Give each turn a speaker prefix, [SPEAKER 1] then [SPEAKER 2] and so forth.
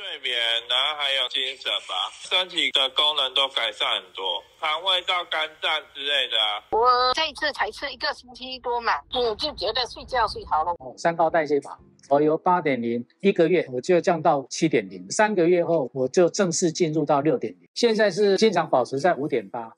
[SPEAKER 1] 睡眠，然后还有精神吧，身体的功能都改善很多，肠胃到肝脏之类的。我这一次才吃一个星期多嘛，我就觉得睡觉睡好了。三高代谢吧，我由八点零一个月，我就降到七点零，三个月后我就正式进入到六点零，现在是经常保持在五点八。